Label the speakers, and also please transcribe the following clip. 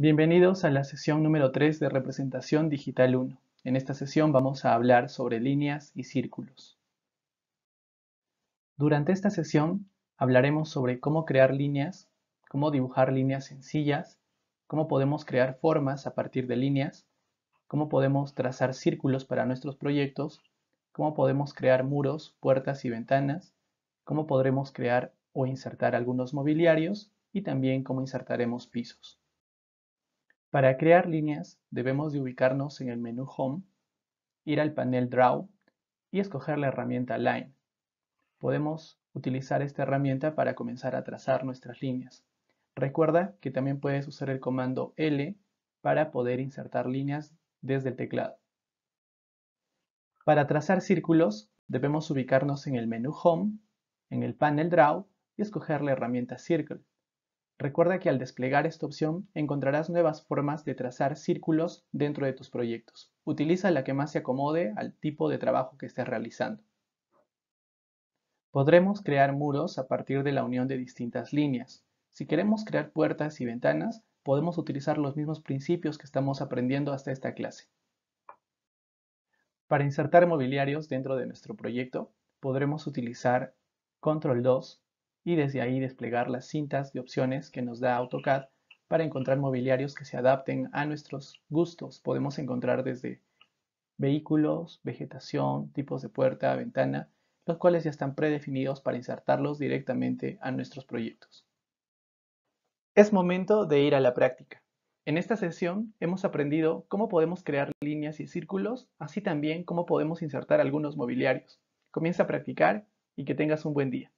Speaker 1: Bienvenidos a la sesión número 3 de Representación Digital 1. En esta sesión vamos a hablar sobre líneas y círculos. Durante esta sesión hablaremos sobre cómo crear líneas, cómo dibujar líneas sencillas, cómo podemos crear formas a partir de líneas, cómo podemos trazar círculos para nuestros proyectos, cómo podemos crear muros, puertas y ventanas, cómo podremos crear o insertar algunos mobiliarios y también cómo insertaremos pisos. Para crear líneas debemos de ubicarnos en el menú Home, ir al panel Draw y escoger la herramienta Line. Podemos utilizar esta herramienta para comenzar a trazar nuestras líneas. Recuerda que también puedes usar el comando L para poder insertar líneas desde el teclado. Para trazar círculos, debemos ubicarnos en el menú Home, en el panel Draw y escoger la herramienta Circle. Recuerda que al desplegar esta opción encontrarás nuevas formas de trazar círculos dentro de tus proyectos. Utiliza la que más se acomode al tipo de trabajo que estés realizando. Podremos crear muros a partir de la unión de distintas líneas. Si queremos crear puertas y ventanas, podemos utilizar los mismos principios que estamos aprendiendo hasta esta clase. Para insertar mobiliarios dentro de nuestro proyecto, podremos utilizar Control 2 y desde ahí desplegar las cintas de opciones que nos da AutoCAD para encontrar mobiliarios que se adapten a nuestros gustos. Podemos encontrar desde vehículos, vegetación, tipos de puerta, ventana, los cuales ya están predefinidos para insertarlos directamente a nuestros proyectos. Es momento de ir a la práctica. En esta sesión hemos aprendido cómo podemos crear líneas y círculos, así también cómo podemos insertar algunos mobiliarios. Comienza a practicar y que tengas un buen día.